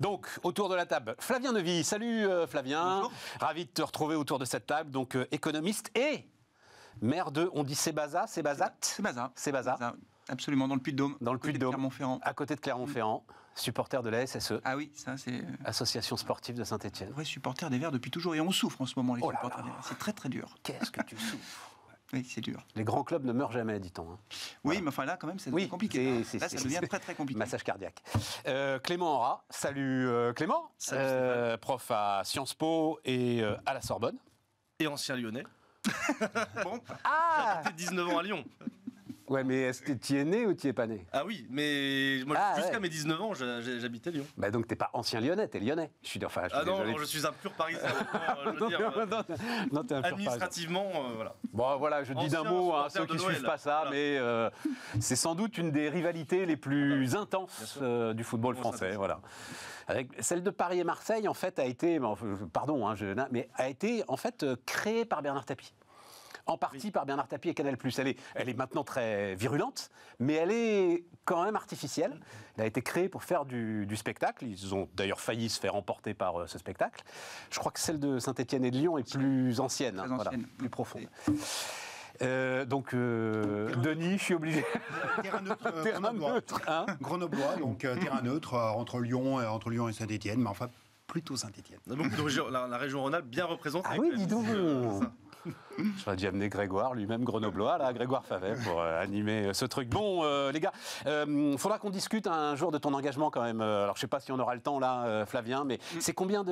Donc, autour de la table, Flavien Nevy. Salut euh, Flavien. Bonjour. Ravi de te retrouver autour de cette table. Donc, euh, économiste et maire de, on dit Sébaza, Sébazat Sébaza. Sébaza. Absolument, dans le Puy-de-Dôme. Dans le puy de À côté de Clermont-Ferrand, supporter de la SSE. Ah oui, ça c'est. Euh, Association sportive de Saint-Etienne. Oui, supporter des Verts depuis toujours. Et on souffre en ce moment, les oh supporters des Verts. C'est très très dur. Qu'est-ce que tu souffres c'est dur. Les grands clubs ne meurent jamais, dit-on. Hein. Oui, mais enfin là, quand même, c'est compliqué. Là, ça devient très, très compliqué. Massage cardiaque. Euh, Clément Aura, salut euh, Clément, euh, prof à Sciences Po et à la Sorbonne. Et ancien lyonnais. bon, ah 19 ans à Lyon. Ouais, mais est-ce que tu es né ou tu es pas né Ah oui, mais moi, ah, jusqu'à mes 19 ans, j'habitais Lyon. Bah donc t'es pas ancien lyonnais, t'es lyonnais. Je suis, enfin, je suis ah non, je suis un pur parisien. non, euh, un pur Administrativement, euh, voilà. Bon, voilà, je dis d'un mot à hein, ceux qui ne suivent pas ça, mais euh, c'est sans doute une des rivalités les plus ah bah intenses du football français. Voilà. Avec celle de Paris et Marseille, en fait, a été, pardon, hein, mais a été en fait créée par Bernard Tapie en partie par Bernard Tapie et Canal+. Elle est, elle est maintenant très virulente, mais elle est quand même artificielle. Elle a été créée pour faire du, spectacle. Ils ont d'ailleurs failli se faire emporter par euh, ce spectacle. Je crois que celle de Saint-Étienne et de Lyon est plus hein, ancienne, plus profonde. Euh, donc, euh, Denis, je suis obligé. Terrain neutre. grenoblois. Hein. donc terrain neutre entre Lyon, entre Lyon et Saint-Étienne, mais enfin plutôt saint etienne Donc, la, région Rhône-Alpes bien représentée. Ah oui, dis donc. J'aurais dû amener Grégoire, lui-même grenoblois, là, Grégoire Favet, pour euh, animer euh, ce truc. Bon, euh, les gars, il faudra qu'on discute un jour de ton engagement quand même. Alors, je ne sais pas si on aura le temps, là, Flavien, mais mm. c'est combien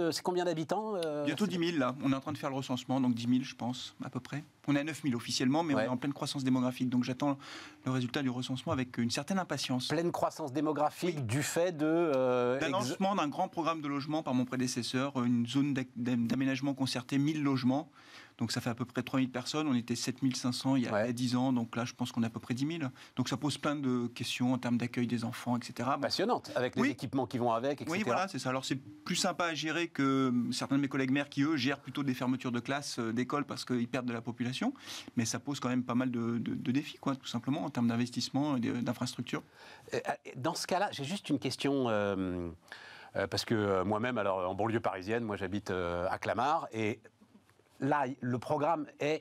d'habitants Bientôt 10 000, là. On est en train de faire le recensement, donc 10 000, je pense, à peu près. On est à 9 000 officiellement, mais on est en pleine croissance démographique. Donc, j'attends le résultat du recensement avec une certaine impatience. Pleine croissance démographique du fait de... d'un lancement d'un grand programme de logement par mon prédécesseur, une zone d'aménagement concerté, 1000 logements. Donc ça fait à peu près 3000 personnes. On était 7500 il y a 10 ans. Donc là, je pense qu'on est à peu près 10 000. Donc ça pose plein de questions en termes d'accueil des enfants, etc. Passionnante, avec les équipements qui vont avec, etc. Oui, voilà, c'est ça. Alors c'est plus sympa à gérer que certains de mes collègues maires qui, eux, gèrent plutôt des fermetures de classes, euh, d'écoles, parce qu'ils perdent de la population. Mais ça pose quand même pas mal de, défis, quoi, tout simplement, en termes d'investissement et d'infrastructure. Euh, euh, dans ce cas-là, j'ai juste une question. parce que moi-même, alors en banlieue parisienne, moi j'habite à Clamart, et là, le programme est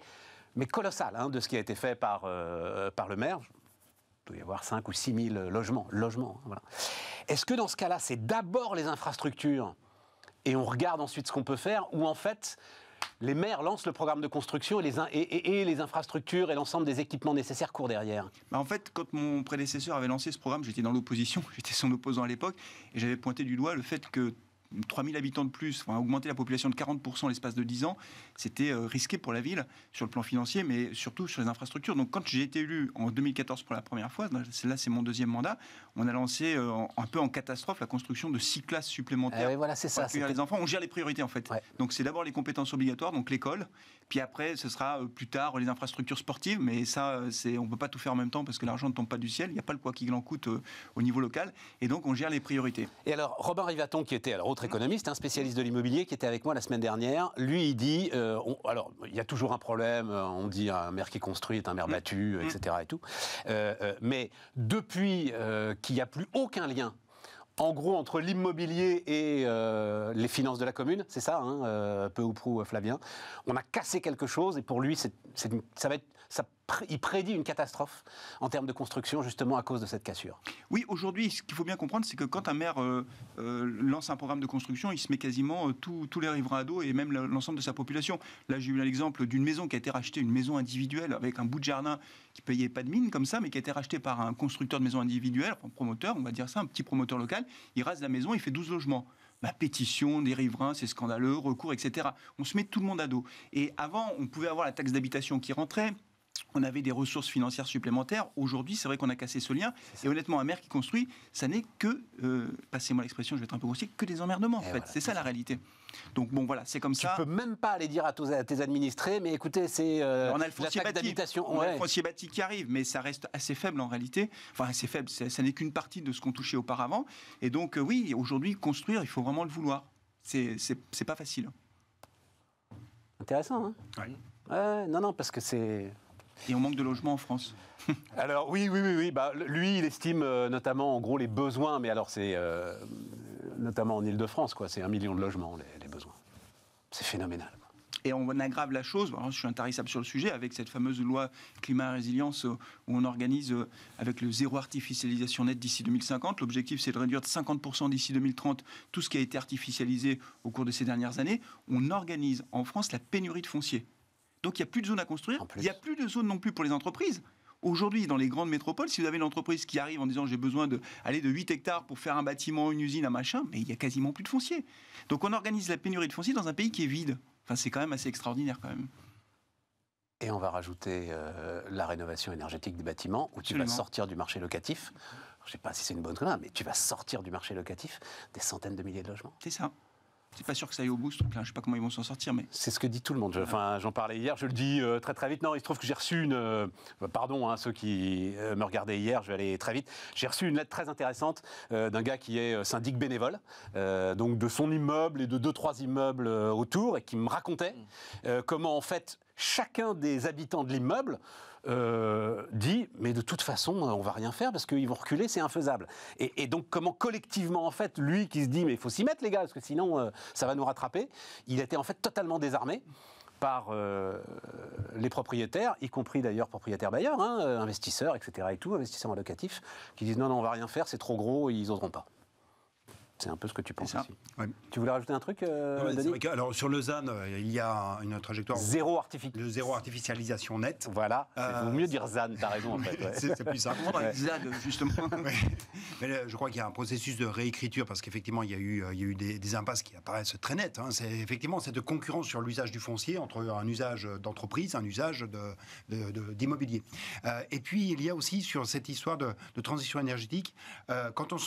mais colossal hein, de ce qui a été fait par, euh, par le maire. Il doit y avoir 5 ou 6 000 logements. logements hein, Est-ce que dans ce cas-là, c'est d'abord les infrastructures et on regarde ensuite ce qu'on peut faire ou en fait, les maires lancent le programme de construction et les, et, et, les infrastructures et l'ensemble des équipements nécessaires courent derrière bah, En fait, quand mon prédécesseur avait lancé ce programme, j'étais dans l'opposition, j'étais son opposant à l'époque, et j'avais pointé du doigt le fait que 3000 habitants de plus, enfin, augmenter la population de 40% l'espace de 10 ans, c'était euh, risqué pour la ville sur le plan financier, mais surtout sur les infrastructures. Donc quand j'ai été élu en 2014 pour la première fois, là c'est mon deuxième mandat, on a lancé euh, un peu en catastrophe la construction de six classes supplémentaires. Ah voilà, c'est ça. les enfants, on gère les priorités en fait. Donc c'est d'abord les compétences obligatoires, donc l'école, puis après ce sera euh, plus tard les infrastructures sportives, mais ça c'est on peut pas tout faire en même temps parce que l'argent ne tombe pas du ciel, il n'y a pas le poids qui en coûte au niveau local, et donc on gère les priorités. Et alors Robin Rivaton qui était alors autre économiste, un spécialiste de l'immobilier qui était avec moi la semaine dernière. Lui, il dit, euh, alors il y a toujours un problème, euh, on dit un maire qui construit est un maire mm. battu, mm. etc. Et tout. Euh, mais depuis qu'il n'y a plus aucun lien en gros entre l'immobilier et les finances de la commune, c'est ça, hein, peu ou prou, Flavien. On a cassé quelque chose et pour lui, ça va être il prédit une catastrophe en termes de construction, justement à cause de cette cassure. Oui, aujourd'hui, ce qu'il faut bien comprendre, c'est que quand un maire euh, euh, lance un programme de construction, il se met quasiment euh, tous les riverains à dos et même l'ensemble de sa population. Là, j'ai eu l'exemple d'une maison qui a été rachetée, une maison individuelle avec un bout de jardin qui payait pas de mine comme ça, mais qui a été rachetée par un constructeur de maison individuelle, un promoteur, on va dire ça, un petit promoteur local. Il rase la maison, il fait 12 logements la bah, pétition des riverains, c'est scandaleux, recours, etc. On se met tout le monde à dos. Et avant, on pouvait avoir la taxe d'habitation qui rentrait, on avait des ressources financières supplémentaires. Aujourd'hui, c'est vrai qu'on a cassé ce lien. Et honnêtement, un maire qui construit, ça n'est que, euh, passez-moi l'expression, je vais être un peu grossier, que des emmerdements, en fait. c'est ça, la réalité. Donc bon, voilà, c'est comme ça. Tu peux même pas aller dire à tes administrés, mais écoutez, c'est euh, on a le foncier On a le bâti qui arrive, mais ça reste assez faible en réalité. Enfin, assez faible, ça, n'est qu'une partie de ce qu'on touchait auparavant. Et donc, euh, oui, aujourd'hui, construire, il faut vraiment le vouloir. C'est pas facile. Intéressant, hein ouais. Ouais, non, non, parce que c'est. Et on manque de logements en France. alors oui, oui, oui, oui. Bah, lui, il estime euh, notamment, en gros, les besoins, mais alors c'est euh, notamment en Ile-de-France, quoi. C'est un million de logements, les, besoins. C'est phénoménal. Et on aggrave la chose, je suis intarissable sur le sujet, avec cette fameuse loi climat-résilience euh, où on organise avec le zéro artificialisation net d'ici 2050. L'objectif, c'est de réduire de 50% d'ici 2030 tout ce qui a été artificialisé au cours de ces dernières années. On organise en France la pénurie de foncier. Donc il n'y a plus de zone à construire, il n'y a plus de zone non plus pour les entreprises. Aujourd'hui, dans les grandes métropoles, si vous avez une entreprise qui arrive en disant j'ai besoin de aller de 8 hectares pour faire un bâtiment, une usine, un machin, mais il y a quasiment plus de foncier. Donc on organise la pénurie de foncier dans un pays qui est vide. Enfin, c'est quand même assez extraordinaire quand même. Et on va rajouter euh, la rénovation énergétique des bâtiments où tu vas sortir du marché locatif. Je ne sais pas si c'est une bonne chose, mais tu vas sortir du marché locatif des centaines de milliers de logements. C'est ça. C'est pas sûr que ça aille au bout, ce truc-là. Je sais pas comment ils vont s'en sortir, mais. C'est ce que dit tout le monde. Enfin, j'en parlais hier, je le dis euh, très très vite. Non, il se trouve que j'ai reçu une. Euh, pardon, à hein, ceux qui euh, me regardaient hier, je vais aller très vite. J'ai reçu une lettre très intéressante d'un gars qui est syndic bénévole, donc de son immeuble et de deux trois immeubles autour, et qui me racontait mmh. comment en fait chacun des habitants de l'immeuble euh, dit mais de toute façon euh, on va rien faire parce qu'ils vont reculer, c'est infaisable. Et, donc comment collectivement en fait lui qui se dit mais il faut s'y mettre les gars parce que sinon euh, ça va nous rattraper, il était en fait totalement désarmé par les propriétaires, y compris d'ailleurs propriétaires bailleurs, hein, investisseurs, etc. et tout, investisseurs locatifs qui disent non, non, on va rien faire, c'est trop gros, ils n'oseront pas. C'est un peu ce que tu penses aussi. Tu voulais rajouter un truc, euh, Alors, sur le ZAN, euh, il y a une trajectoire. Zéro, le zéro artificialisation nette. Voilà. Euh, mieux dire ZAN, t'as raison, c'est plus simple. justement. je crois qu'il y a un processus de réécriture parce qu'effectivement, il y a eu, il eu des, impasses qui apparaissent très nettes. Hein. C'est effectivement cette concurrence sur l'usage du foncier entre un usage d'entreprise, un usage d'immobilier. De, de, et puis, il y a aussi sur cette histoire de, transition énergétique, quand, on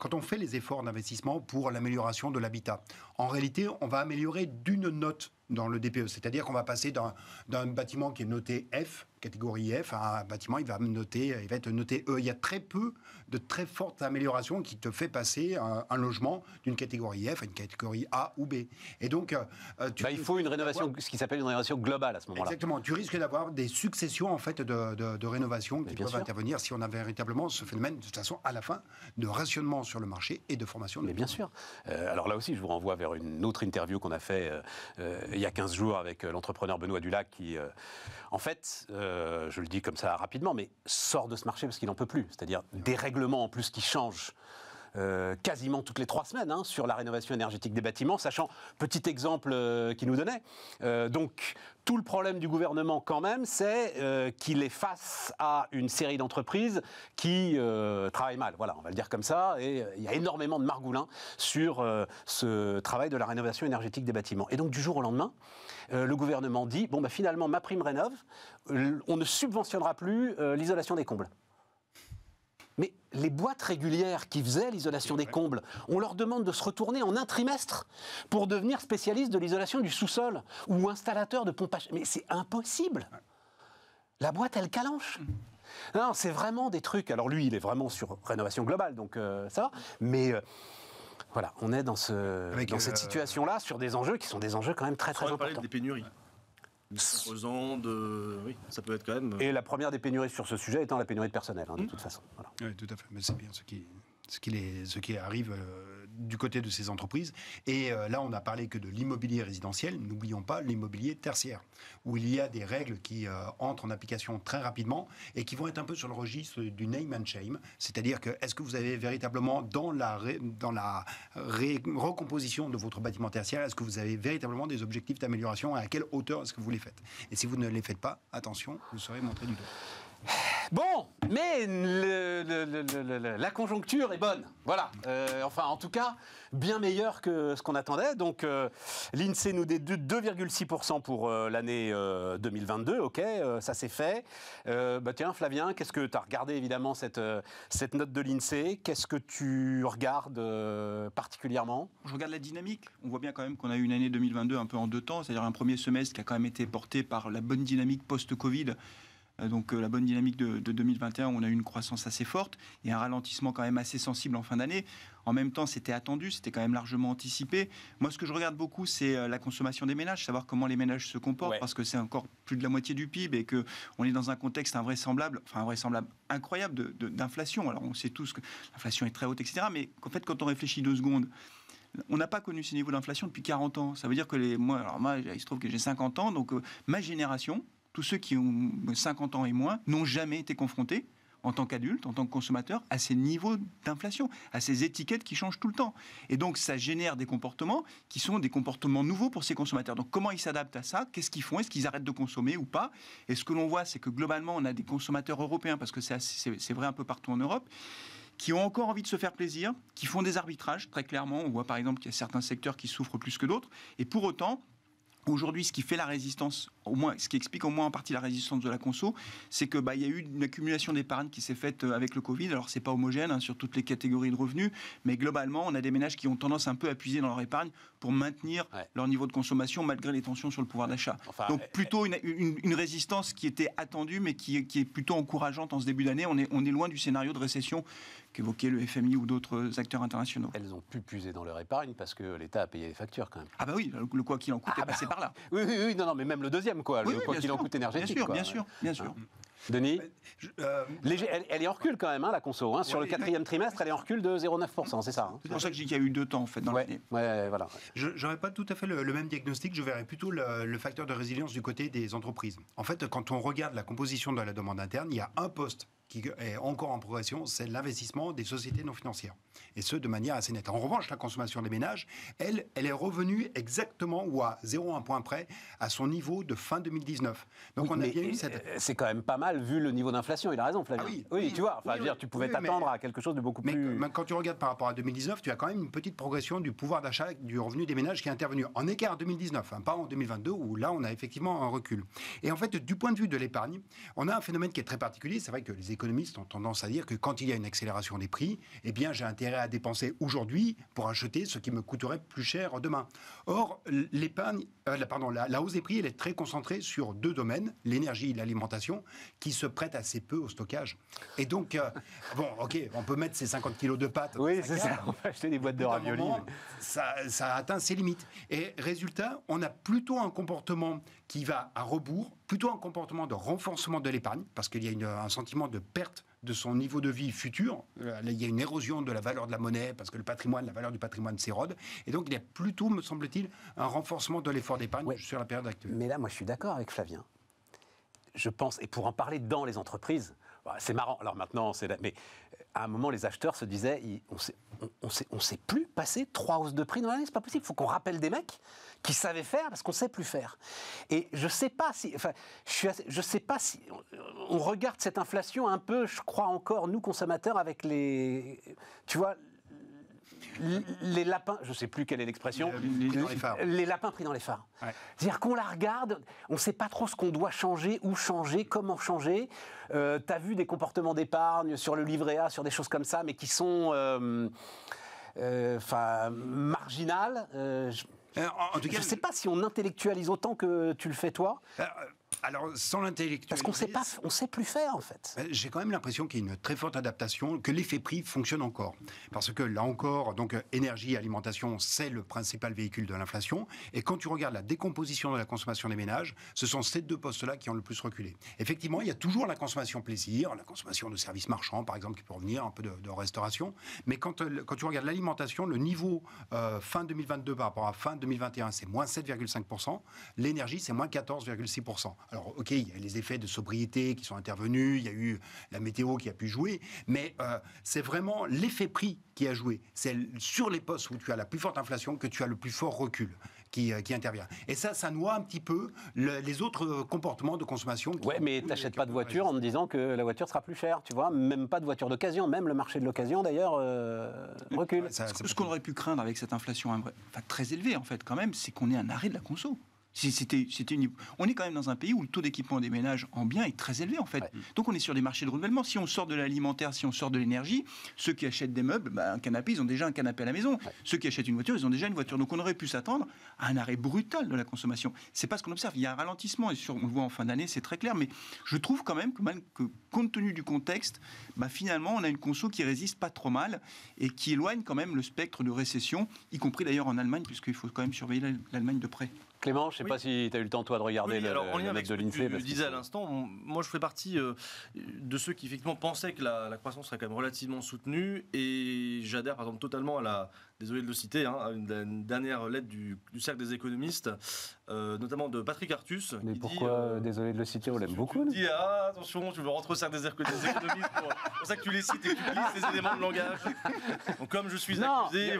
quand on fait les efforts d'investissement, pour l'amélioration de l'habitat en réalité, on va améliorer d'une note dans le DPE. C'est-à-dire qu'on va passer d'un bâtiment qui est noté F, catégorie F, à un bâtiment, qui va, noter, il va être noté E. Il y a très peu de très fortes améliorations qui te fait passer un, logement d'une catégorie F à une catégorie A ou B. Et donc, euh, euh, tu bah, il faut une rénovation, ce qui s'appelle une rénovation globale à ce moment-là. Exactement. Tu risques d'avoir des successions en fait de, rénovations qui peuvent intervenir si on a véritablement ce phénomène, de toute façon, à la fin, de rationnement sur le marché et de formation. De Mais bien sûr. Euh, alors là aussi, je vous renvoie une autre interview qu'on a fait euh, euh, il y a 15 jours avec euh, l'entrepreneur Benoît Dulac qui, en fait, je le dis comme ça rapidement, mais sort de ce marché parce qu'il n'en peut plus. C'est-à-dire des règlements en plus qui changent euh, quasiment toutes les trois semaines hein, sur la rénovation énergétique des bâtiments, sachant, petit exemple euh, qu'il nous donnait. Euh, donc, tout le problème du gouvernement quand même, c'est qu'il est face à une série d'entreprises qui travaillent mal. Voilà, on va le dire comme ça. Et il y a énormément de margoulins sur ce travail de la rénovation énergétique des bâtiments. Et donc, du jour au lendemain, le gouvernement dit, bon, bah, finalement, ma prime rénove, on ne subventionnera plus l'isolation des combles. Mais les boîtes régulières qui faisaient l'isolation des combles, on leur demande de se retourner en un trimestre pour devenir spécialiste de l'isolation du sous-sol ou installateur de pompage. Mais c'est impossible. La boîte, elle calanche. Mm. Non, c'est vraiment des trucs. Alors lui, il est vraiment sur rénovation globale, donc euh, ça va. Mais euh, voilà, on est dans, ce, dans cette euh, situation-là sur des enjeux qui sont des enjeux quand même très très importants. On des pénuries de... Oui, ça peut être quand même... Euh, Et la première des pénuries sur ce sujet étant la pénurie de personnel, hein, de mmh. toute façon. Oui, tout à fait, mais c'est bien ce qui, ce qui, les, ce qui arrive... Euh, du côté de ces entreprises. Et euh, là, on n'a parlé que de l'immobilier résidentiel. N'oublions pas l'immobilier tertiaire, où il y a des règles qui euh, entrent en application très rapidement et qui vont être un peu sur le registre du name and shame. C'est-à-dire que est-ce que vous avez véritablement dans la, dans la recomposition de votre bâtiment tertiaire, est-ce que vous avez véritablement des objectifs d'amélioration À quelle hauteur est-ce que vous les faites Et si vous ne les faites pas, attention, vous serez montré du doigt. Bon, mais la conjoncture est bonne. Voilà. Euh, enfin, en tout cas, bien meilleure que ce qu'on attendait. Donc, euh, l'INSEE nous déduit 2,6% pour euh, l'année 2022. OK, ça s'est fait. bah, tiens, Flavien, qu'est-ce que tu as regardé évidemment cette, cette note de l'INSEE Qu'est-ce que tu regardes particulièrement Je regarde la dynamique. On voit bien quand même qu'on a eu une année 2022 un peu en deux temps, c'est-à-dire un premier semestre qui a quand même été porté par la bonne dynamique post-Covid euh, donc euh, la bonne dynamique de, 2021, on a eu une croissance assez forte et un ralentissement quand même assez sensible en fin d'année. En même temps, c'était attendu, c'était quand même largement anticipé. Moi, ce que je regarde beaucoup, c'est euh, la consommation des ménages, savoir comment les ménages se comportent, parce que c'est encore plus de la moitié du PIB et que on est dans un contexte invraisemblable, enfin invraisemblable, incroyable d'inflation. Alors, on sait tous que l'inflation est très haute, etc. Mais en fait, quand on réfléchit deux secondes, on n'a pas connu ces niveau d'inflation depuis 40 ans. Ça veut dire que les, moi, alors moi, il se trouve que j'ai 50 ans, donc ma génération, tous ceux qui ont 50 ans et moins n'ont jamais été confrontés en tant qu'adulte, en tant que consommateurs à ces niveaux d'inflation, à ces étiquettes qui changent tout le temps. Et donc, ça génère des comportements qui sont des comportements nouveaux pour ces consommateurs. Donc, comment ils s'adaptent à ça Qu'est-ce qu'ils font Est-ce qu'ils arrêtent de consommer ou pas Et ce que l'on voit, c'est que globalement, on a des consommateurs européens, parce que c'est vrai un peu partout en Europe, qui ont encore envie de se faire plaisir, qui font des arbitrages, très clairement. On voit par exemple qu'il y a certains secteurs qui souffrent plus que d'autres. Et pour autant, Aujourd'hui, ce qui fait la résistance, au moins, ce qui explique au moins en partie la résistance de la conso, c'est que bah, il y a eu une accumulation d'épargne qui s'est faite euh, avec le Covid. Alors c'est pas homogène hein, sur toutes les catégories de revenus, mais globalement, on a des ménages qui ont tendance un peu à puiser dans leur épargne pour maintenir leur niveau de consommation malgré les tensions sur le pouvoir d'achat. Donc euh, plutôt euh, une, résistance qui était attendue, mais qui, est plutôt encourageante en ce début d'année. on est loin du scénario de récession qu'évoquait le FMI ou d'autres acteurs internationaux. Elles ont pu puiser dans leur épargne parce que l'État a payé les factures quand même. Ah bah oui, le quoi qu'il en coûte ah est passé bah par là. Oui, oui, oui, non, non, mais même le deuxième quoi, le quoi qu'il en coûte énergétique. Bien sûr, bien, sûr bien ah. sûr, Denis elle, est en recul quand même, hein, la conso. Hein. sur le quatrième trimestre, elle est en recul de 0,9%, c'est ça hein. C'est pour ça que j'ai dit qu'il y a eu deux temps, en fait, dans ouais, l'année. Ouais, voilà. J'aurais pas tout à fait le, même diagnostic, je verrais plutôt le, le, facteur de résilience du côté des entreprises. En fait, quand on regarde la composition de la demande interne, il y a un poste qui est encore en progression, c'est l'investissement des sociétés non financières. Et ce, de manière assez nette. En revanche, la consommation des ménages, elle, elle est revenue exactement ou à 0,1 point près à son niveau de fin 2019. Donc on a bien eu cette... Euh, c'est quand même pas mal vu le niveau d'inflation. Il a raison, Flavien. Ah oui, oui, tu vois, enfin, dire, tu pouvais t'attendre à quelque chose de beaucoup plus... Mais quand tu regardes par rapport à 2019, tu as quand même une petite progression du pouvoir d'achat du revenu des ménages qui est intervenu en écart 2019, hein, pas en 2022 où là on a effectivement un recul. Et en fait, du point de vue de l'épargne, on a un phénomène qui est très particulier. C'est vrai que les économies économistes ont tendance à dire que quand il y a une accélération des prix, eh bien, j'ai intérêt à dépenser aujourd'hui pour acheter ce qui me coûterait plus cher demain. Or, l'épargne, euh, pardon, la, hausse des prix, elle est très concentrée sur deux domaines, l'énergie et l'alimentation, qui se prêtent assez peu au stockage. Et donc, euh, bon, ok, on peut mettre ces 50 kilos de pâtes. Oui, c'est ça, on peut acheter des boîtes de raviolis. ça, ça atteint ses limites. Et résultat, on a plutôt un comportement qui va à rebours plutôt un comportement de renforcement de l'épargne, parce qu'il y a un sentiment de perte de son niveau de vie futur. Euh, il y a une érosion de la valeur de la monnaie parce que le patrimoine, la valeur du patrimoine s'érode. Et donc, il y a plutôt, me semble-t-il, un renforcement de l'effort d'épargne sur la période actuelle. Mais là, moi, je suis d'accord avec Flavien. Je pense, et pour en parler dans les entreprises, bah, c'est marrant. Alors maintenant, c'est mais à un moment, les acheteurs se disaient on ne sait, plus passer trois hausses de prix dans l'année, c'est pas possible. Il faut qu'on rappelle des mecs qui savaient faire parce qu'on ne sait plus faire. Et je sais pas si, enfin, je, suis sais pas si on regarde cette inflation un peu, je crois encore nous consommateurs avec les, tu vois, les lapins, je ne sais plus quelle est l'expression, les, lapins pris dans les phares. C'est-à-dire qu'on la regarde, on ne sait pas trop ce qu'on doit changer, où changer, comment changer. Euh, t'as tu as vu des comportements d'épargne sur le livret A, sur des choses comme ça, mais qui sont euh, euh, marginales. je ne sais pas si on intellectualise autant que tu le fais toi. Alors, sans l'intellectuel, Parce qu'on sait sait plus faire, en fait. Ben, j'ai quand même l'impression qu'il y a une très forte adaptation, que l'effet prix fonctionne encore. Parce que, là encore, donc, euh, énergie, alimentation, c'est le principal véhicule de l'inflation. Et quand tu regardes la décomposition de la consommation des ménages, ce sont ces deux postes-là qui ont le plus reculé. Effectivement, il y a toujours la consommation plaisir, la consommation de services marchands, par exemple, qui peut revenir, un peu de, restauration. Mais euh, quand, tu regardes l'alimentation, le niveau euh, fin 2022 par rapport à fin 2021, c'est moins 7,5%. L'énergie, c'est moins 14,6%. Alors, ok, il y a les effets de sobriété qui sont intervenus, il y a eu la météo qui a pu jouer, mais euh, c'est vraiment l'effet prix qui a joué. C'est sur les postes où tu as la plus forte inflation que tu as le plus fort recul. Qui, euh, intervient. Et ça, ça noie un petit peu les autres euh, comportements de consommation. Oui, mais tu pas de voiture en te disant que la voiture sera plus chère, tu vois. Même pas de voiture d'occasion, même le marché de l'occasion, d'ailleurs, recule. ce qu'on aurait pu craindre avec cette inflation très élevée, en fait, quand même, c'est qu'on ait un arrêt de la conso. On est quand même dans un pays où le taux d'équipement des ménages en biens est très élevé, en fait. Donc, on est sur des marchés de renouvellement. Si on sort de l'alimentaire, si on sort de l'énergie, ceux qui achètent des meubles, bah, un canapé, ils ont déjà un canapé à la maison. Ceux qui achètent une voiture, ils ont déjà une voiture. Donc, on aurait pu s'attendre à un arrêt brutal de la consommation. C'est pas ce qu'on observe. Il y a un ralentissement, et sur, on le voit en fin d'année, c'est très clair. Mais je trouve quand même que, compte tenu du contexte, bah, finalement, on a une conso qui résiste pas trop mal et qui éloigne quand même le spectre de récession, y compris d'ailleurs en Allemagne, puisqu'il faut quand même surveiller l'Allemagne de près. Clément, je ne sais pas si tu as eu le temps, toi, de regarder le, lien de Je disais à l'instant, moi, je fais partie euh, de ceux qui, effectivement, pensaient que la, la, croissance serait quand même relativement soutenue. Et j'adhère, par exemple, totalement à la désolé de le citer, hein, une, dernière lettre du, Cercle des économistes, euh, notamment de Patrick Artus. Mais pourquoi, euh, euh, désolé de le citer, on l'aime beaucoup Il dis, ah, attention, tu veux rentrer au Cercle des, économistes, c'est pour ça que tu les cites et que tu les éléments de langage. Donc comme je suis non, accusé...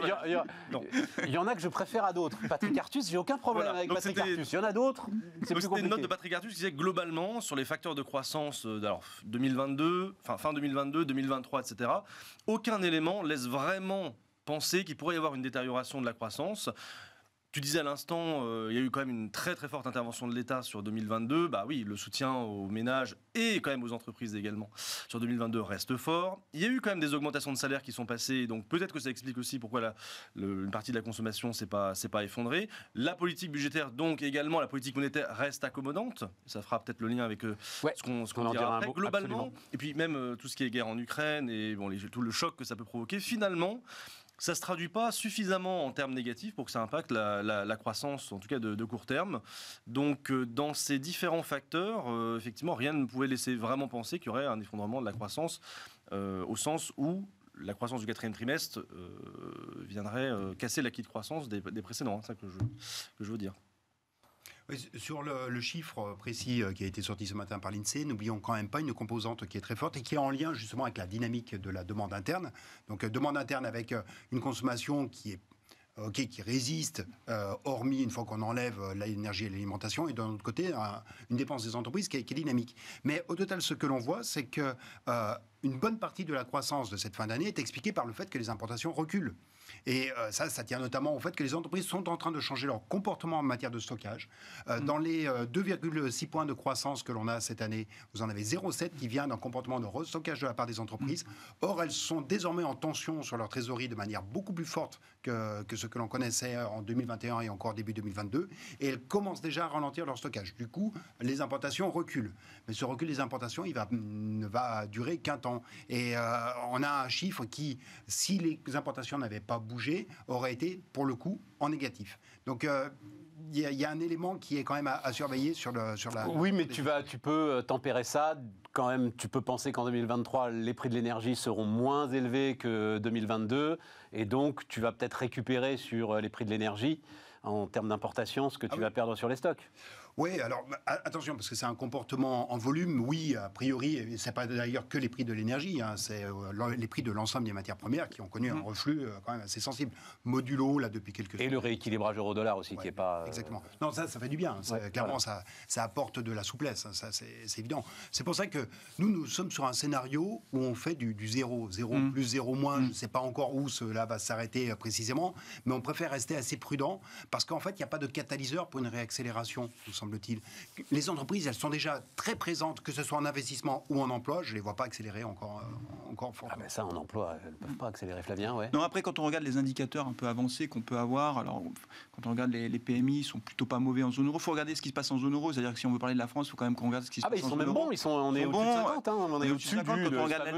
Il y, en a que je préfère à d'autres. Patrick Artus, j'ai aucun problème avec Patrick Artus. Il y en a d'autres, c'est C'était une note de Patrick Artus qui disait globalement, sur les facteurs de croissance, alors 2022, fin, fin 2022, 2023, etc., aucun élément laisse vraiment penser qu'il pourrait y avoir une détérioration de la croissance. Tu disais à l'instant, euh, il y a eu quand même une très très forte intervention de l'État sur 2022. Bah oui, le soutien aux ménages et quand même aux entreprises également sur 2022 reste fort. Il y a eu quand même des augmentations de salaires qui sont passées, donc peut-être que ça explique aussi pourquoi la, une partie de la consommation ne pas s'est pas effondrée. La politique budgétaire, donc également la politique monétaire reste accommodante. Ça fera peut-être le lien avec euh, ce qu'on ce qu'on dira, dira globalement. Et puis même euh, tout ce qui est guerre en Ukraine et bon les, tout le choc que ça peut provoquer. Finalement, ça se traduit pas suffisamment en termes négatifs pour que ça impacte la, croissance, en tout cas de, court terme. Donc, euh, dans ces différents facteurs, euh, effectivement, rien ne pouvait laisser vraiment penser qu'il y aurait un effondrement de la croissance, euh, au sens où la croissance du quatrième trimestre viendrait casser l'acquis de croissance des, précédents. c'est ça que je veux dire. Sur le, chiffre euh, précis euh, qui a été sorti ce matin par l'INSEE, n'oublions quand même pas une composante qui est très forte et qui est en lien justement avec la dynamique de la demande interne. Donc euh, demande interne avec une consommation qui est qui résiste, hormis une fois qu'on enlève l'énergie et l'alimentation, et d'un autre côté, une dépense des entreprises qui est, dynamique. Mais au total, ce que l'on voit, c'est que une bonne partie de la croissance de cette fin d'année est expliquée par le fait que les importations reculent. Et euh, ça, ça tient notamment au fait que les entreprises sont en train de changer leur comportement en matière de stockage. Euh, mm. Dans les 2,6 euh, points de croissance que l'on a cette année, vous en avez 0,7 qui vient d'un comportement de restockage de la part des entreprises. Mm. Or, elles sont désormais en tension sur leur trésorerie de manière beaucoup plus forte que, ce que l'on connaissait en 2021 et encore début 2022. Et elles commencent déjà à ralentir leur stockage. Du coup, les importations reculent. Mais ce recul des importations, il va, ne va durer qu'un temps. Et euh, on a un chiffre qui, si les importations n'avaient pas bougé, aurait été, pour le coup, en négatif. Donc, euh, il y, a un élément qui est quand même à, surveiller sur, le, la. Oui, mais tu, vas, tu peux euh, tempérer ça. Quand même, tu peux penser qu'en 2023, les prix de l'énergie seront moins élevés que 2022. Et donc, tu vas peut-être récupérer sur euh, les prix de l'énergie en termes d'importation ce que ah tu vas perdre sur les stocks. Oui, alors bah, attention, parce que c'est un comportement en volume, oui, a priori, c'est pas d'ailleurs que les prix de l'énergie, hein, c'est euh, les prix de l'ensemble des matières premières qui ont connu un mmh. reflux euh, quand même assez sensible. Modulo, là, depuis quelques Et le rééquilibrage euro-dollar aussi, qui n'est pas. Euh, exactement. Non, ça, ça fait du bien. clairement, ça, ça, apporte de la souplesse, hein, ça, c'est évident. C'est pour ça que nous, nous sommes sur un scénario où on fait du, zéro, zéro mmh. plus, zéro moins, je ne mmh. sais pas encore où cela va s'arrêter précisément, mais on préfère rester assez prudent parce qu'en fait, il n'y a pas de catalyseur pour une réaccélération, tout semble-t-il. Les entreprises, elles sont déjà très présentes, que ce soit en investissement ou en emploi. Je ne les vois pas accélérer encore, euh, encore fortement. Ah, ça, en emploi, elles ne peuvent pas accélérer, Flavien, ouais. Non, après, quand on regarde les indicateurs un peu avancés qu'on peut avoir, alors, quand on regarde les, PMI, ils sont plutôt pas mauvais en zone euro. Il faut regarder ce qui se passe en zone euro. C'est-à-dire que si on veut parler de la France, il faut quand même qu'on regarde ce qui se ah, passe en ils sont même bons. Ils sont, on est au hein. on est au-dessus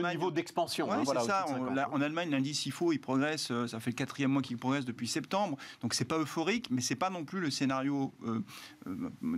niveau d'expansion. Ouais, ça. en Allemagne, l'indice IFO, il progresse. Euh, ça fait le quatrième mois qu'il progresse depuis septembre. Donc, c'est pas euphorique, mais c'est pas non plus le scénario euh,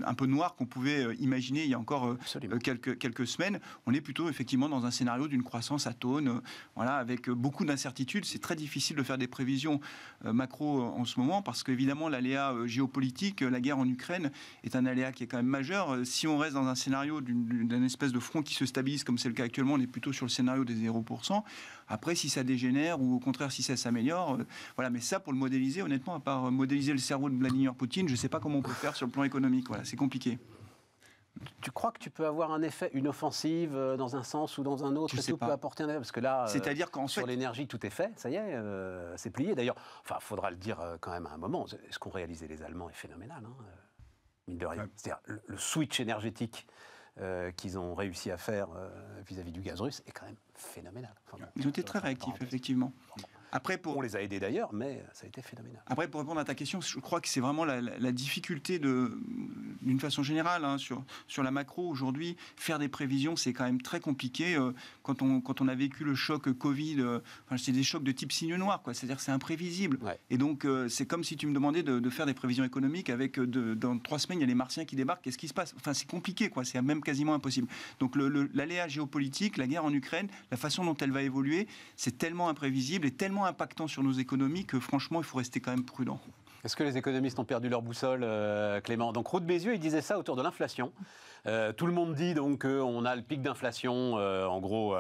un peu noir qu'on pouvait euh, imaginer il y a encore euh, euh, quelques, quelques semaines. On est plutôt effectivement dans un scénario d'une croissance atone, voilà, avec beaucoup d'incertitudes. C'est très difficile de faire des prévisions macro en ce moment parce qu'évidemment l'aléa géopolitique, la guerre en Ukraine est un aléa qui est quand même majeur. Si on reste dans un scénario d'une espèce de front qui se stabilise comme c'est le cas actuellement, on est plutôt sur le scénario des 0%. Après, si ça dégénère ou au contraire si ça s'améliore, euh, voilà. Mais ça, pour le modéliser, honnêtement, à part euh, modéliser le cerveau de Vladimir Poutine, je ne sais pas comment on peut faire sur le plan économique. Voilà, c'est compliqué. Tu crois que tu peux avoir un effet, une offensive euh, dans un sens ou dans un autre Est-ce peut apporter un effet Parce que là, c'est-à-dire qu'en sur l'énergie, tout est fait, ça y est, c'est plié. D'ailleurs, enfin, faudra le dire quand même à un moment. Ce qu'ont réalisé les Allemands est phénoménal, hein, de rien. C'est-à-dire le switch énergétique euh, qu'ils ont réussi à faire euh, vis-à-vis du gaz russe est quand même phénoménal. Ils ont été très réactifs, effectivement. Après, pour... On les a aidés d'ailleurs, mais ça a été phénoménal. Après, pour répondre à ta question, je crois que c'est vraiment la, difficulté de, d'une façon générale, hein, sur, sur la macro aujourd'hui, faire des prévisions, c'est quand même très compliqué. Euh, quand on, a vécu le choc Covid, euh, c'est des chocs de type signe noir, C'est-à-dire c'est imprévisible. Et donc, euh, c'est comme si tu me demandais de, faire des prévisions économiques avec euh, dans trois semaines, il y a les Martiens qui débarquent, qu'est-ce qui se passe Enfin, c'est compliqué, quoi. C'est même quasiment impossible. Donc, l'aléa géopolitique, la guerre en Ukraine, la façon dont elle va évoluer, c'est tellement imprévisible et tellement impactant sur nos économies que franchement, il faut rester quand même prudent. Est-ce que les économistes ont perdu leur boussole, euh, Clément Donc, Route Bézieux, il disait ça autour de l'inflation. Euh, tout le monde dit donc qu'on a le pic d'inflation, euh, en gros,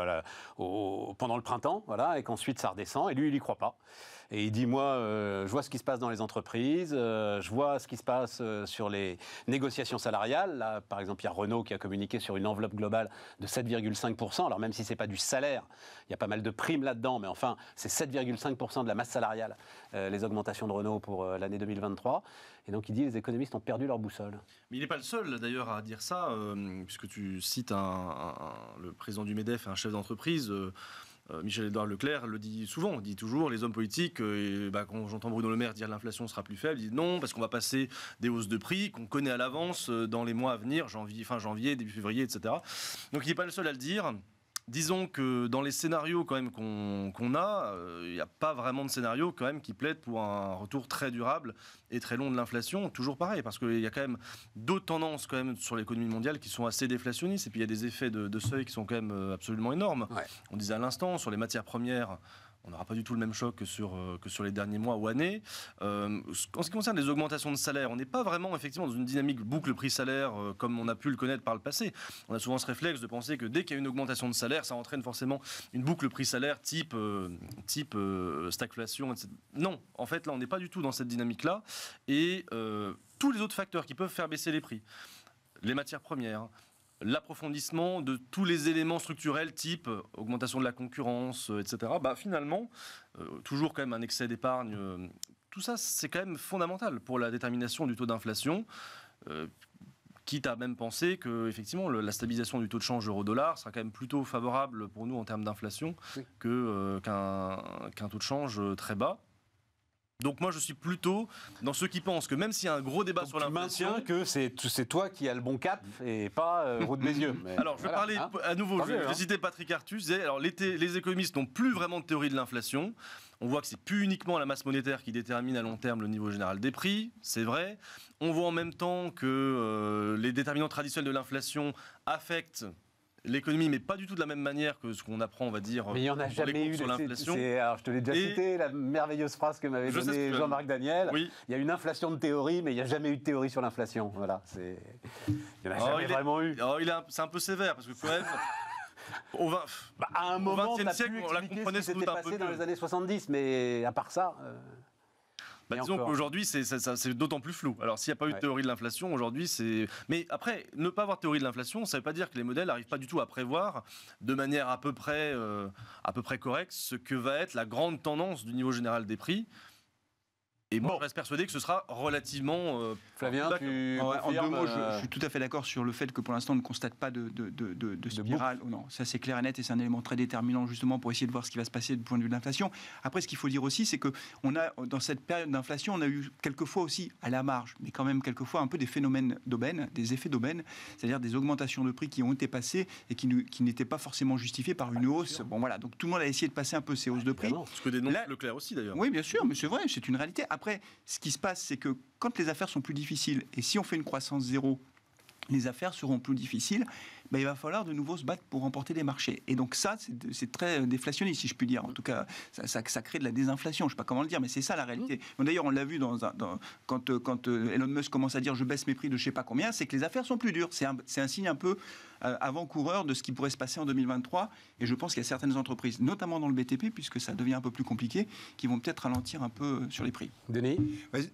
pendant le printemps, voilà, et qu'ensuite ça redescend. Et lui, il n'y croit pas et il dit moi, euh, je vois ce qui se passe dans les entreprises, euh, je vois ce qui se passe euh, sur les négociations salariales. Là, par exemple, il y a Renault qui a communiqué sur une enveloppe globale de 7,5%. Alors même si c'est pas du salaire, il y a pas mal de primes là-dedans, mais enfin, c'est 7,5% de la masse salariale les augmentations de Renault pour l'année 2023. Et donc il dit les économistes ont perdu leur boussole. Mais il n'est pas le seul d'ailleurs à dire ça, puisque tu cites le président du Medef, et un chef d'entreprise. Euh, Michel-Édouard Leclerc le dit souvent, dit toujours, les hommes politiques, euh, bah, quand j'entends Bruno Le Maire dire l'inflation sera plus faible, ils disent non, parce qu'on va passer des hausses de prix qu'on connaît à l'avance euh, dans les mois à venir, janvier, fin janvier, début février, etc. Donc il n'est pas le seul à le dire disons que dans les scénarios quand même qu'on a, il euh, n'y a pas vraiment de scénario quand même qui plaide pour un retour très durable et très long de l'inflation. Toujours pareil, parce qu'il y a quand même d'autres tendances quand même sur l'économie mondiale qui sont assez déflationnistes. Et puis il y a des effets de, seuil qui sont quand même euh, absolument énormes. On disait à l'instant sur les matières premières on n'aura pas du tout le même choc que sur, euh, que sur les derniers mois ou années. Euh, en ce qui concerne les augmentations de salaire, on n'est pas vraiment effectivement dans une dynamique boucle prix-salaire euh, comme on a pu le connaître par le passé. On a souvent ce réflexe de penser que dès qu'il y a une augmentation de salaire, ça entraîne forcément une boucle prix-salaire type, type stagflation, etc. Non, en fait là on n'est pas du tout dans cette dynamique-là. Et tous les autres facteurs qui peuvent faire baisser les prix, les matières premières, l'approfondissement de tous les éléments structurels type euh, augmentation de la concurrence, euh, etc., bah finalement, euh, toujours quand même un excès d'épargne, tout ça c'est quand même fondamental pour la détermination du taux d'inflation. quitte à même penser que effectivement la stabilisation du taux de change euro-dollar sera quand même plutôt favorable pour nous en termes d'inflation qu'un taux de change très bas. Donc moi je suis plutôt dans ceux qui pensent que même s'il y a un gros débat sur l'inflation, que c'est toi qui as le bon cap et pas euh, de mes alors je vais parler hein. à nouveau. Je, vais hein. citer Patrick Artus. Alors les économistes n'ont plus vraiment de théorie de l'inflation. On voit que c'est plus uniquement la masse monétaire qui détermine à long terme le niveau général des prix, c'est vrai. On voit en même temps que euh, les déterminants traditionnels de l'inflation affectent l'économie, mais pas du tout de la même manière que ce qu'on apprend, on va dire, mais il y en a jamais eu sur l'inflation. Alors, je te l'ai déjà cité, la merveilleuse phrase que m'avait donnée Jean-Marc Daniel. Il y a une inflation de théorie, mais il n'y a jamais eu de théorie sur l'inflation. Voilà, c'est... Il n'y en a oh, jamais vraiment eu. Oh, il C'est un peu sévère, parce que quand même... Bah, à un moment, on a compris siècle, on la comprenait ce qui passé dans les années 70, mais à part ça... Euh, bah, disons qu'aujourd'hui, c'est d'autant plus flou. Alors, s'il n'y a pas eu de théorie de l'inflation, aujourd'hui, c'est. Mais après, ne pas avoir de théorie de l'inflation, ça ne veut pas dire que les modèles n'arrivent pas du tout à prévoir de manière à peu près, euh, à peu près correcte ce que va être la grande tendance du niveau général des prix. Et moi, bon. je reste persuadé que ce sera relativement. Euh, Flavien, tu en deux mots, euh, je, suis tout à fait d'accord sur le fait que pour l'instant, on ne constate pas de, de, de, spirale. Oh non, ça c'est clair et net et c'est un élément très déterminant justement pour essayer de voir ce qui va se passer du point de vue de l'inflation. Après, ce qu'il faut dire aussi, c'est que on a dans cette période d'inflation, on a eu quelquefois aussi à la marge, mais quand même quelquefois un peu des phénomènes d'aubaine, des effets d'aubaine, c'est-à-dire des augmentations de prix qui ont été passées et qui, n'étaient pas forcément justifiées par une ah, hausse. Bon voilà, donc tout le monde a essayé de passer un peu ces hausses de ah, prix. ce que aussi d'ailleurs. Oui, bien sûr, mais c'est vrai, c'est une réalité. Après, ce qui se passe, c'est que quand les affaires sont plus difficiles, et si on fait une croissance zéro, les affaires seront plus difficiles, ben, il va falloir de nouveau se battre pour remporter les marchés. Et donc ça, c'est très euh, déflationniste, si je puis dire. En tout cas, ça, ça, crée de la désinflation. Je ne sais pas comment le dire, mais c'est ça la réalité. Mmh. D'ailleurs, on l'a vu dans, quand, euh, quand euh, Elon Musk commence à dire je baisse mes prix de je ne sais pas combien, c'est que les affaires sont plus dures. C'est un, signe un peu euh, avant-coureur de ce qui pourrait se passer en 2023. Et je pense qu'il y a certaines entreprises, notamment dans le BTP, puisque ça devient un peu plus compliqué, qui vont peut-être ralentir un peu euh, sur les prix. Denis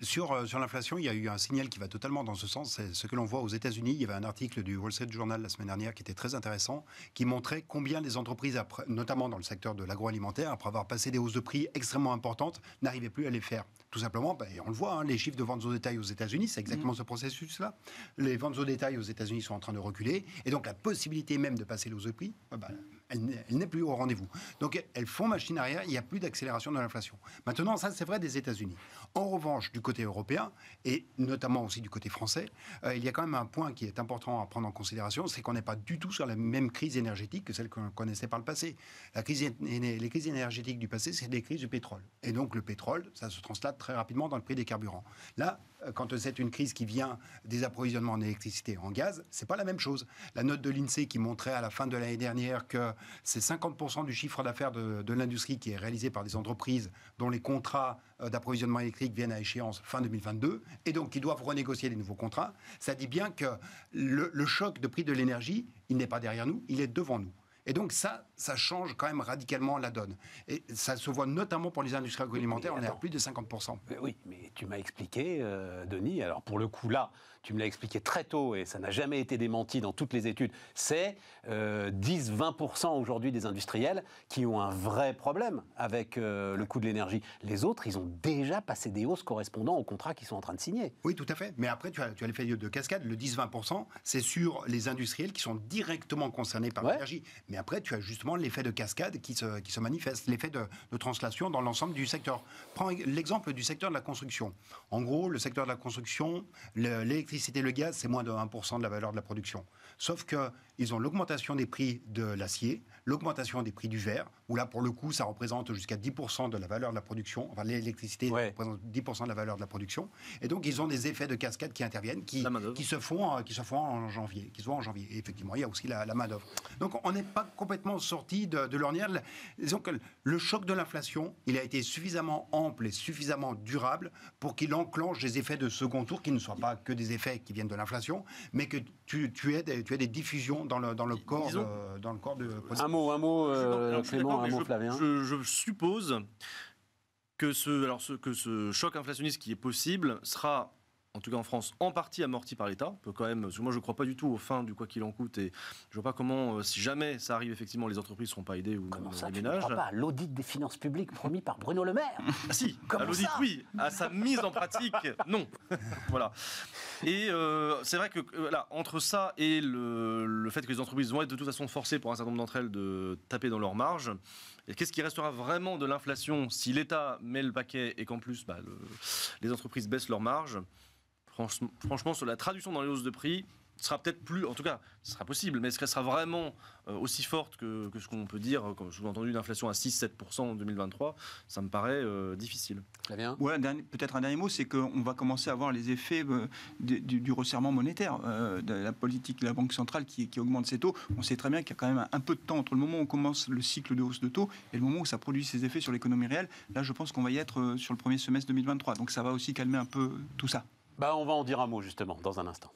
Sur, euh, sur l'inflation, il y a eu un signal qui va totalement dans ce sens. C'est ce que l'on voit aux États-Unis. Il y avait un article du Wall Street Journal la semaine dernière qui était très intéressant, qui montrait combien les entreprises, notamment dans le secteur de l'agroalimentaire, après avoir passé des hausses de prix extrêmement importantes, n'arrivaient plus à les faire. Tout simplement, ben, on le voit, hein, les chiffres de ventes au détail aux États-Unis, c'est exactement mm. ce processus-là. Les ventes au détail aux États-Unis sont en train de reculer. Et donc, la possibilité même de passer l'ose prix, ah bah, elle, elle n'est plus au rendez-vous. Donc elles font machine arrière, il n'y a plus d'accélération de l'inflation. Maintenant, ça c'est vrai des États-Unis. En revanche, du côté européen, et notamment aussi du côté français, euh, il y a quand même un point qui est important à prendre en considération, c'est qu'on n'est pas du tout sur la même crise énergétique que celle qu'on connaissait par le passé. La crise, les crises énergétiques du passé, c'est des crises du pétrole. Et donc le pétrole, ça se translate très rapidement dans le prix des carburants. Là, quand c'est une crise qui vient des approvisionnements en électricité et en gaz, c'est pas la même chose. La note de l'INSEE qui montrait à la fin de l'année dernière que c'est 50% du chiffre d'affaires de, l'industrie qui est réalisé par des entreprises dont les contrats euh, d'approvisionnement électrique viennent à échéance fin 2022 et donc qui doivent renégocier les nouveaux contrats, ça dit bien que le, le choc de prix de l'énergie, il n'est pas derrière nous, il est devant nous. Et donc ça, ça change quand même radicalement la donne. Et ça se voit notamment pour les industries agroalimentaires, on est à plus de 50%. oui, mais tu m'as expliqué, euh, Denis, alors pour le coup là, tu me l'as expliqué très tôt et ça n'a jamais été démenti dans toutes les études, c'est 10-20% euh, aujourd'hui des industriels qui ont un vrai problème avec euh, le coût de l'énergie. Les autres, ils ont déjà passé des hausses correspondant aux contrats qu'ils sont en train de signer. Oui, tout à fait. Mais après, tu as, tu as l'effet de cascade. Le 10-20%, c'est sur les industriels qui sont directement concernés par l'énergie. Mais après, tu as justement l'effet de cascade qui se, qui se manifeste, l'effet de, de, translation dans l'ensemble du secteur. Prends l'exemple du secteur de la construction. En gros, le secteur de la construction, l'électricité, le, le gaz, c'est moins de 1% de la valeur de la production. Sauf qu'ils ont l'augmentation des prix de l'acier, l'augmentation des prix du verre, où là, pour le coup, ça représente jusqu'à 10% de la valeur de la production. Enfin, l'électricité représente 10% de la valeur de la production. Et donc, ils ont des effets de cascade qui interviennent, qui, qui se font, euh, qui se font en janvier, qui se en janvier. Et effectivement, il y a aussi la, la main d'œuvre. Donc, on n'est pas complètement sorti de, de l'ornière. Disons que le choc de l'inflation, il a été suffisamment ample et suffisamment durable pour qu'il enclenche des effets de second tour qui ne soient pas que des effets qui viennent de l'inflation, mais que tu, tu, aies des, tu des diffusions dans le, corps, de, euh, dans le corps de... Un mot, un mot, euh, Clément, un mot, je, Flavien. je, je suppose que ce, alors ce, que ce choc inflationniste qui est possible sera en tout cas en France, en partie amorti par l'État. quand même, moi je ne crois pas du tout aux fins du quoi qu'il en coûte et je vois pas comment, euh, si jamais ça arrive effectivement, les entreprises ne seront pas aidées ou comment ça, les pas l'audit des finances publiques promis par Bruno Le Maire. Ah si, comme à l'audit oui, à sa mise en pratique non. voilà. Et euh, c'est vrai que euh, là, entre ça et le, fait que les entreprises vont être de toute façon forcées pour un certain nombre d'entre elles de taper dans leurs marges. qu'est-ce qui restera vraiment de l'inflation si l'État met le paquet et qu'en plus bah, les entreprises baissent leurs marges franchement, sur la traduction dans les hausses de prix, sera peut-être plus, en tout cas, ce sera possible, mais est-ce qu'elle sera vraiment euh, aussi forte que, ce qu'on peut dire, comme sous-entendu, d'inflation à 6-7% en 2023 Ça me paraît euh, difficile. Très bien. peut-être un dernier mot, c'est qu'on va commencer à voir les effets euh, du, resserrement monétaire, de la politique de la Banque centrale qui, augmente ses taux. On sait très bien qu'il y a quand même un, un, peu de temps entre le moment où on commence le cycle de hausse de taux et le moment où ça produit ses effets sur l'économie réelle. Là, je pense qu'on va y être sur le premier semestre 2023. Donc ça va aussi calmer un peu tout ça bah, On va en dire un mot justement dans un instant.